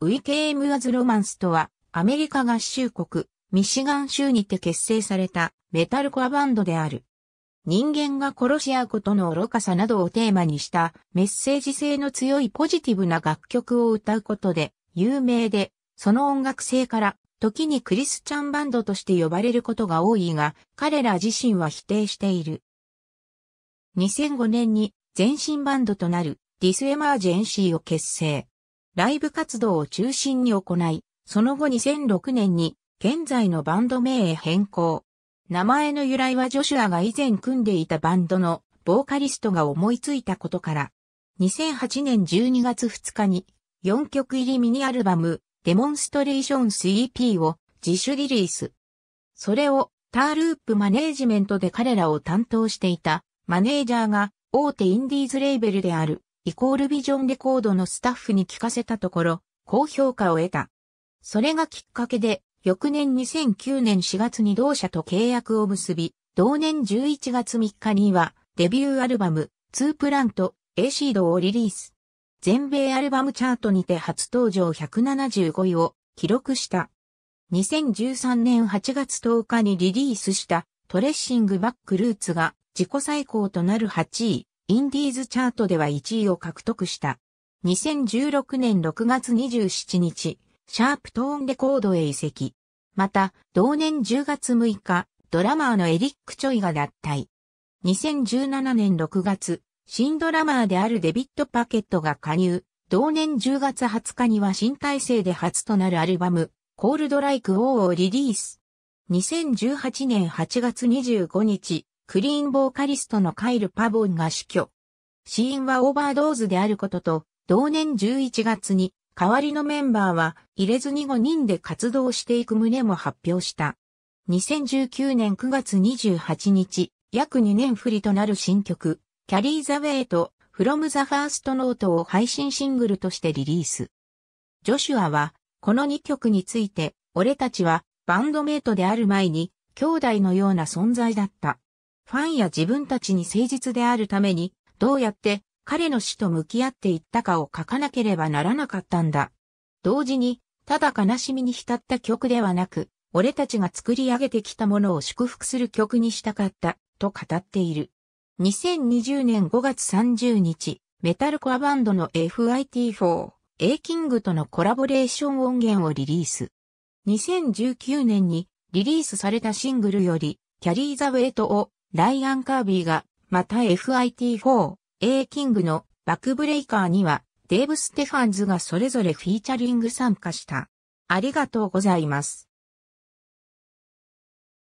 ウィケーム・アズ・ロマンスとは、アメリカ合衆国、ミシガン州にて結成されたメタルコアバンドである。人間が殺し合うことの愚かさなどをテーマにしたメッセージ性の強いポジティブな楽曲を歌うことで有名で、その音楽性から時にクリスチャンバンドとして呼ばれることが多いが、彼ら自身は否定している。2005年に全身バンドとなるディスエマージェンシーを結成。ライブ活動を中心に行い、その後2006年に現在のバンド名へ変更。名前の由来はジョシュアが以前組んでいたバンドのボーカリストが思いついたことから、2008年12月2日に4曲入りミニアルバムデモンストレーションス EP を自主リリース。それをターループマネージメントで彼らを担当していたマネージャーが大手インディーズレーベルであるイコールビジョンレコードのスタッフに聞かせたところ、高評価を得た。それがきっかけで、翌年2009年4月に同社と契約を結び、同年11月3日には、デビューアルバム、ツープラント、A シードをリリース。全米アルバムチャートにて初登場175位を記録した。2013年8月10日にリリースしたトレッシングバックルーツが自己最高となる8位。インディーズチャートでは1位を獲得した。2016年6月27日、シャープトーンレコードへ移籍。また、同年10月6日、ドラマーのエリック・チョイが脱退。2017年6月、新ドラマーであるデビット・パケットが加入。同年10月20日には新体制で初となるアルバム、コールドライク・オーをリリース。2018年8月25日、クリーンボーカリストのカイル・パボンが死去。死因はオーバードーズであることと、同年11月に、代わりのメンバーは入れずに5人で活動していく旨も発表した。2019年9月28日、約2年振りとなる新曲、キャリー・ザ・ウェイと、フロム・ザ・ファースト・ノートを配信シングルとしてリリース。ジョシュアは、この2曲について、俺たちはバンドメイトである前に、兄弟のような存在だった。ファンや自分たちに誠実であるために、どうやって彼の死と向き合っていったかを書かなければならなかったんだ。同時に、ただ悲しみに浸った曲ではなく、俺たちが作り上げてきたものを祝福する曲にしたかった、と語っている。2020年5月30日、メタルコアバンドの FIT4、A キングとのコラボレーション音源をリリース。2019年にリリースされたシングルより、キャリーザウェイトをライアン・カービーが、また FIT4、A キングのバックブレイカーには、デーブ・ステファンズがそれぞれフィーチャリング参加した。ありがとうございます。